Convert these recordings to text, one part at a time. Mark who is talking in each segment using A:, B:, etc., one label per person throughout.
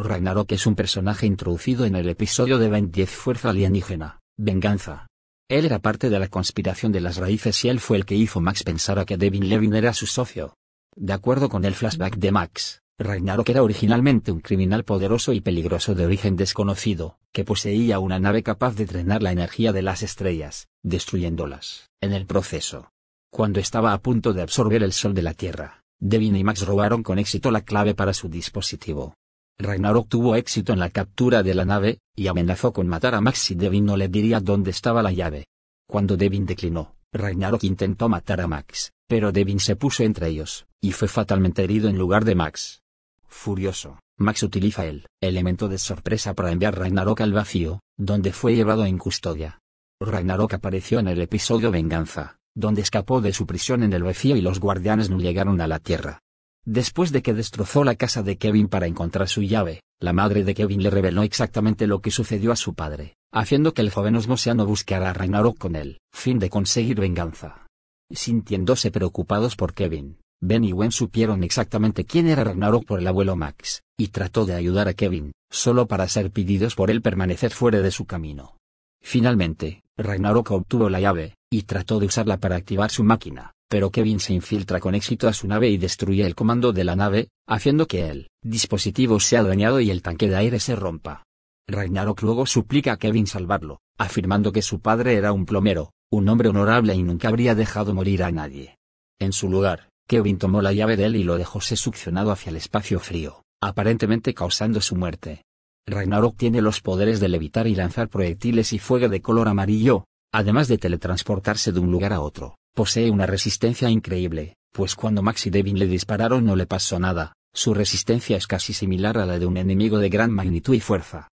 A: Ragnarok es un personaje introducido en el episodio de Ben 10 Fuerza Alienígena, Venganza. Él era parte de la conspiración de las raíces y él fue el que hizo Max pensar a que Devin Levin era su socio. De acuerdo con el flashback de Max, Ragnarok era originalmente un criminal poderoso y peligroso de origen desconocido, que poseía una nave capaz de drenar la energía de las estrellas, destruyéndolas, en el proceso. Cuando estaba a punto de absorber el sol de la Tierra, Devin y Max robaron con éxito la clave para su dispositivo, Ragnarok tuvo éxito en la captura de la nave, y amenazó con matar a Max si Devin no le diría dónde estaba la llave. Cuando Devin declinó, Ragnarok intentó matar a Max, pero Devin se puso entre ellos, y fue fatalmente herido en lugar de Max. Furioso, Max utiliza el elemento de sorpresa para enviar Ragnarok al vacío, donde fue llevado en custodia. Ragnarok apareció en el episodio Venganza, donde escapó de su prisión en el vacío y los guardianes no llegaron a la Tierra. Después de que destrozó la casa de Kevin para encontrar su llave, la madre de Kevin le reveló exactamente lo que sucedió a su padre, haciendo que el joven osmoseano buscara a Ragnarok con él, fin de conseguir venganza. Sintiéndose preocupados por Kevin, Ben y Gwen supieron exactamente quién era Ragnarok por el abuelo Max, y trató de ayudar a Kevin, solo para ser pedidos por él permanecer fuera de su camino. Finalmente, Ragnarok obtuvo la llave, y trató de usarla para activar su máquina, pero Kevin se infiltra con éxito a su nave y destruye el comando de la nave, haciendo que el dispositivo sea dañado y el tanque de aire se rompa. Ragnarok luego suplica a Kevin salvarlo, afirmando que su padre era un plomero, un hombre honorable y nunca habría dejado morir a nadie. En su lugar, Kevin tomó la llave de él y lo dejó succionado hacia el espacio frío, aparentemente causando su muerte. Ragnarok tiene los poderes de levitar y lanzar proyectiles y fuego de color amarillo, además de teletransportarse de un lugar a otro. Posee una resistencia increíble, pues cuando Max y Devin le dispararon no le pasó nada, su resistencia es casi similar a la de un enemigo de gran magnitud y fuerza.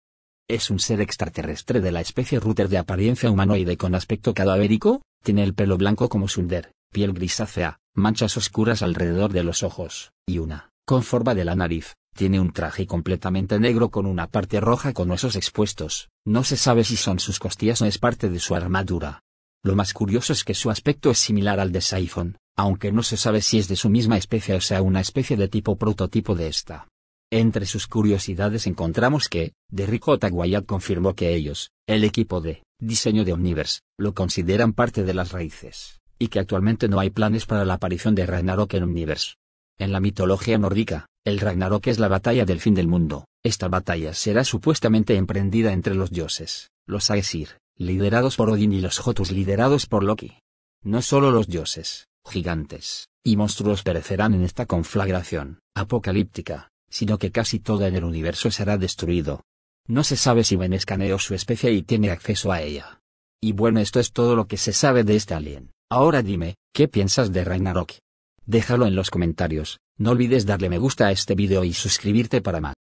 A: Es un ser extraterrestre de la especie router de apariencia humanoide con aspecto cadavérico, tiene el pelo blanco como Sunder, piel grisácea, manchas oscuras alrededor de los ojos, y una, con forma de la nariz, tiene un traje completamente negro con una parte roja con huesos expuestos, no se sabe si son sus costillas o es parte de su armadura, lo más curioso es que su aspecto es similar al de Siphon, aunque no se sabe si es de su misma especie o sea una especie de tipo prototipo de esta. Entre sus curiosidades encontramos que, Derrico Taguayat confirmó que ellos, el equipo de diseño de Omniverse, lo consideran parte de las raíces, y que actualmente no hay planes para la aparición de Ragnarok en Omniverse. En la mitología nórdica, el Ragnarok es la batalla del fin del mundo. Esta batalla será supuestamente emprendida entre los dioses, los Aesir, liderados por Odín y los Jotus liderados por Loki. No solo los dioses, gigantes, y monstruos perecerán en esta conflagración apocalíptica, sino que casi todo en el universo será destruido. No se sabe si Ben escaneó su especie y tiene acceso a ella. Y bueno, esto es todo lo que se sabe de este alien. Ahora dime, ¿qué piensas de Ragnarok? Déjalo en los comentarios, no olvides darle me gusta a este vídeo y suscribirte para más.